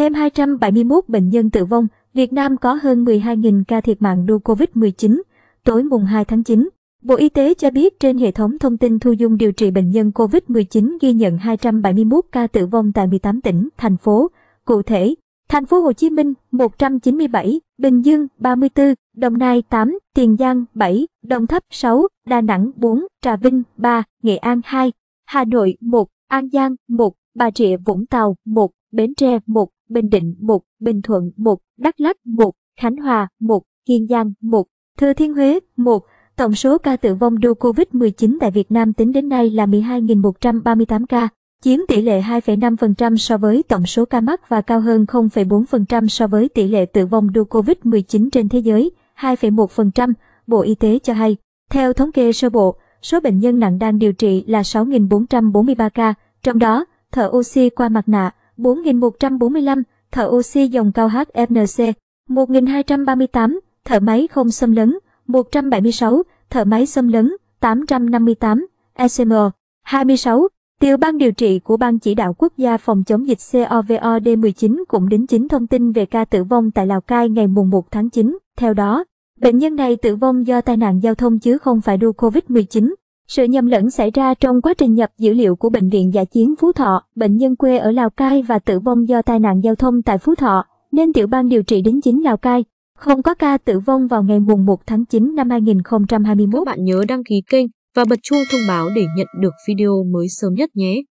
thêm 271 bệnh nhân tử vong, Việt Nam có hơn 12.000 ca thiệt mạng do COVID-19. Tối mùng 2 tháng 9, Bộ Y tế cho biết trên hệ thống thông tin thu dung điều trị bệnh nhân COVID-19 ghi nhận 271 ca tử vong tại 18 tỉnh, thành phố. Cụ thể, thành phố Hồ Chí Minh 197, Bình Dương 34, Đồng Nai 8, Tiền Giang 7, Đồng Tháp 6, Đà Nẵng 4, Trà Vinh 3, Nghệ An 2, Hà Nội 1, An Giang 1, Bà Rịa Vũng Tàu 1, Bến Tre 1, Bình Định 1, Bình Thuận 1, Đắk Lắk 1, Khánh Hòa 1, Kiên Giang 1, Thừa Thiên Huế 1. Tổng số ca tử vong do COVID-19 tại Việt Nam tính đến nay là 12.138 ca, chiếm tỷ lệ 2,5% so với tổng số ca mắc và cao hơn 0,4% so với tỷ lệ tử vong do COVID-19 trên thế giới, 2,1%, Bộ Y tế cho hay. Theo thống kê sơ bộ, số bệnh nhân nặng đang điều trị là 6.443 ca, trong đó thở oxy qua mặt nạ, 4.145, thở oxy dòng cao HFNC, 1.238, thở máy không xâm lấn, 176, thở máy xâm lấn, 858, ECM, 26. Tiểu ban điều trị của Ban Chỉ đạo Quốc gia phòng chống dịch COVID-19 cũng đính chính thông tin về ca tử vong tại Lào Cai ngày mùng 1 tháng 9. Theo đó, bệnh nhân này tử vong do tai nạn giao thông chứ không phải đua COVID-19. Sự nhầm lẫn xảy ra trong quá trình nhập dữ liệu của Bệnh viện Giả chiến Phú Thọ, bệnh nhân quê ở Lào Cai và tử vong do tai nạn giao thông tại Phú Thọ, nên tiểu ban điều trị đến chính Lào Cai. Không có ca tử vong vào ngày mùng 1 tháng 9 năm 2021. Các bạn nhớ đăng ký kênh và bật chuông thông báo để nhận được video mới sớm nhất nhé.